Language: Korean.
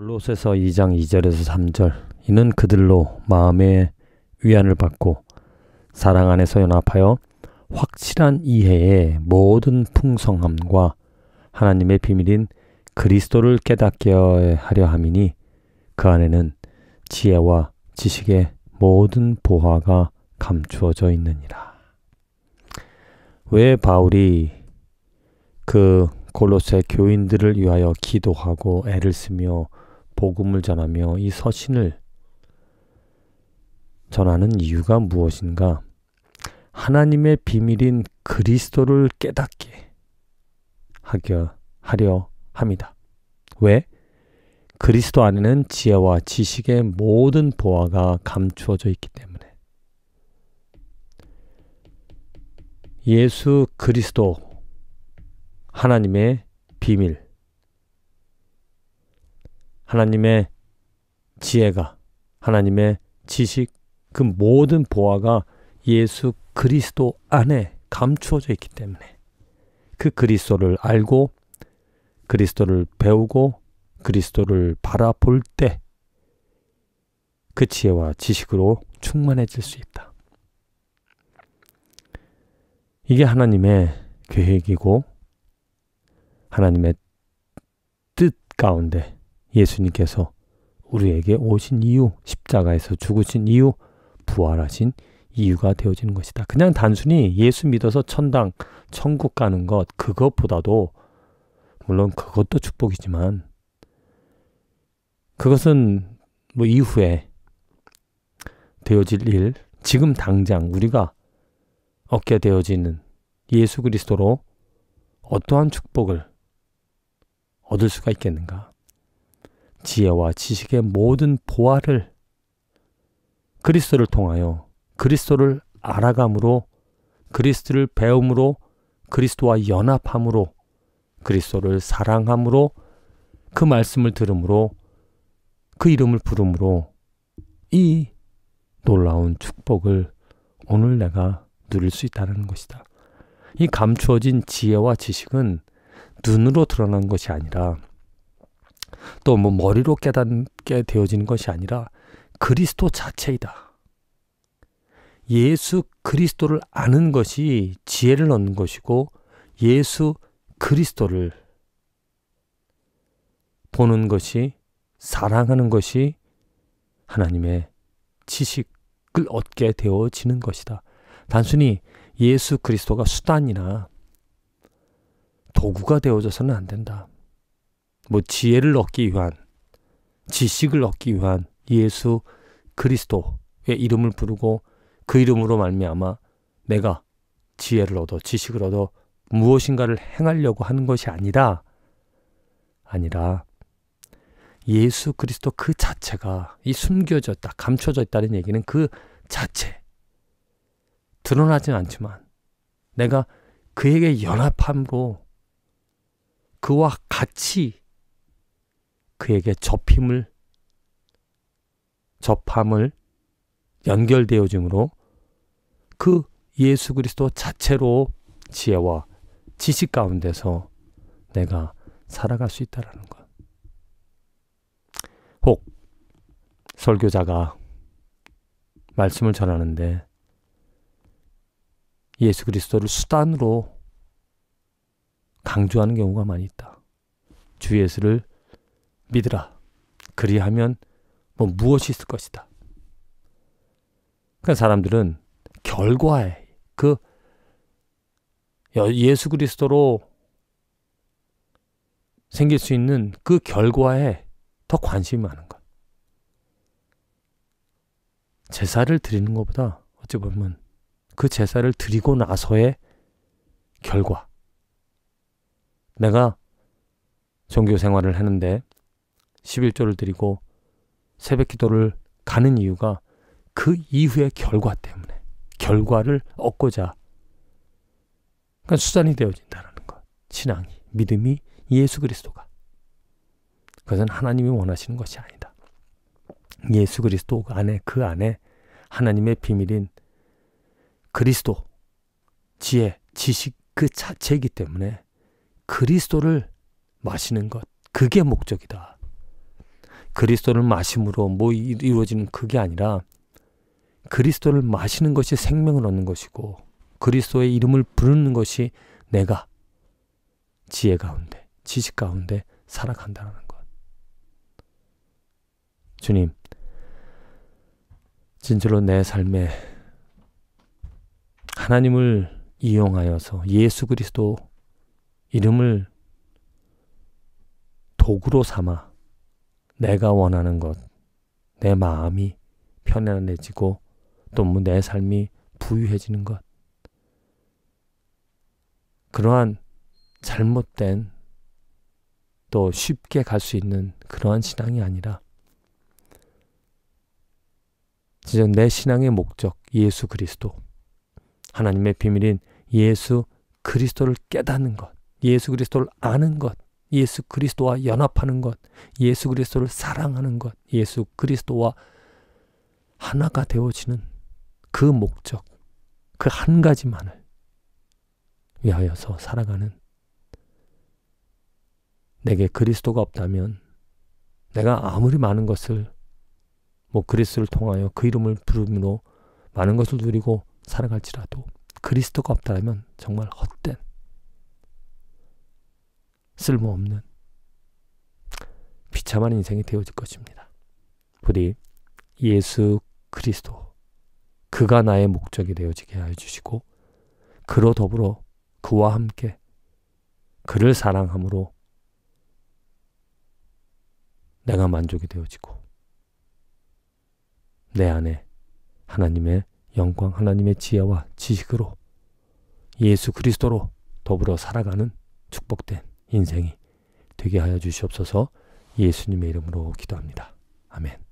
골로새서 2장 2절에서 3절 이는 그들로 마음의 위안을 받고 사랑 안에서 연합하여 확실한 이해의 모든 풍성함과 하나님의 비밀인 그리스도를 깨닫게 하려 함이니 그 안에는 지혜와 지식의 모든 보화가 감추어져 있느니라. 왜 바울이 그 골로새 교인들을 위하여 기도하고 애를 쓰며 복음을 전하며 이 서신을 전하는 이유가 무엇인가? 하나님의 비밀인 그리스도를 깨닫게 하려, 합니다. 왜? 그리스도 안에는 지혜와 지식의 모든 보화가 감추어져 있기 때문에. 예수 그리스도 하나님의 비밀 하나님의 지혜가 하나님의 지식 그 모든 보화가 예수 그리스도 안에 감추어져 있기 때문에 그 그리스도를 알고 그리스도를 배우고 그리스도를 바라볼 때 그 지혜와 지식으로 충만해질 수 있다. 이게 하나님의 계획이고 하나님의 뜻 가운데 예수님께서 우리에게 오신 이유, 십자가에서 죽으신 이유, 부활하신 이유가 되어지는 것이다. 그냥 단순히 예수 믿어서 천당, 천국 가는 것, 그것보다도, 물론 그것도 축복이지만, 그것은 뭐 이후에 되어질 일, 지금 당장 우리가 얻게 되어지는 예수 그리스도로 어떠한 축복을 얻을 수가 있겠는가? 지혜와 지식의 모든 보화를 그리스도를 통하여 그리스도를 알아감으로 그리스도를 배움으로 그리스도와 연합함으로 그리스도를 사랑함으로 그 말씀을 들음으로 그 이름을 부름으로 이 놀라운 축복을 오늘 내가 누릴 수 있다는 것이다. 이 감추어진 지혜와 지식은 눈으로 드러난 것이 아니라 또뭐 머리로 깨닫게 되어지는 것이 아니라 그리스도 자체이다. 예수 그리스도를 아는 것이 지혜를 얻는 것이고 예수 그리스도를 보는 것이 사랑하는 것이 하나님의 지식을 얻게 되어지는 것이다. 단순히 예수 그리스도가 수단이나 도구가 되어져서는 안 된다. 뭐 지혜를 얻기 위한 지식을 얻기 위한 예수 그리스도의 이름을 부르고 그 이름으로 말미암아 내가 지혜를 얻어 지식을 얻어 무엇인가를 행하려고 하는 것이 아니라 아니라 예수 그리스도 그 자체가 이숨겨졌다 감춰져 있다는 얘기는 그 자체 드러나진 않지만 내가 그에게 연합함으로 그와 같이 그에게 접힘을 접함을 연결되어 주므로 그 예수 그리스도 자체로 지혜와 지식 가운데서 내가 살아갈 수 있다라는 것. 혹 설교자가 말씀을 전하는데 예수 그리스도를 수단으로 강조하는 경우가 많이 있다. 주 예수를 믿으라. 그리하면 뭐 무엇이 있을 것이다. 그러니까 사람들은 결과에 그 예수 그리스도로 생길 수 있는 그 결과에 더 관심이 많은 것. 제사를 드리는 것보다 어찌 보면 그 제사를 드리고 나서의 결과. 내가 종교 생활을 하는데 11조를 드리고 새벽 기도를 가는 이유가 그 이후의 결과 때문에 결과를 얻고자 그러니까 수단이 되어진다는 것 신앙이 믿음이 예수 그리스도가 그것은 하나님이 원하시는 것이 아니다 예수 그리스도 그 안에 그 안에 하나님의 비밀인 그리스도 지혜 지식 그 자체이기 때문에 그리스도를 마시는 것 그게 목적이다 그리스도를 마심으로 뭐 이루어지는 그게 아니라 그리스도를 마시는 것이 생명을 얻는 것이고 그리스도의 이름을 부르는 것이 내가 지혜 가운데 지식 가운데 살아간다는 것. 주님, 진실로 내 삶에 하나님을 이용하여서 예수 그리스도 이름을 도구로 삼아 내가 원하는 것, 내 마음이 편안해지고 또내 뭐 삶이 부유해지는 것. 그러한 잘못된 또 쉽게 갈 수 있는 그러한 신앙이 아니라 진짜 내 신앙의 목적 예수 그리스도 하나님의 비밀인 예수 그리스도를 깨닫는 것 예수 그리스도를 아는 것 예수 그리스도와 연합하는 것, 예수 그리스도를 사랑하는 것, 예수 그리스도와 하나가 되어지는 그 목적, 그 한 가지만을 위하여서 살아가는 내게 그리스도가 없다면 내가 아무리 많은 것을 뭐 그리스도를 통하여 그 이름을 부르므로 많은 것을 누리고 살아갈지라도 그리스도가 없다면 정말 헛된 쓸모없는 비참한 인생이 되어질 것입니다. 부디 예수 그리스도 그가 나의 목적이 되어지게 하여 주시고 그로 더불어 그와 함께 그를 사랑함으로 내가 만족이 되어지고 내 안에 하나님의 영광, 하나님의 지혜와 지식으로 예수 그리스도로 더불어 살아가는 축복된 인생이 되게 하여 주시옵소서 예수님의 이름으로 기도합니다. 아멘.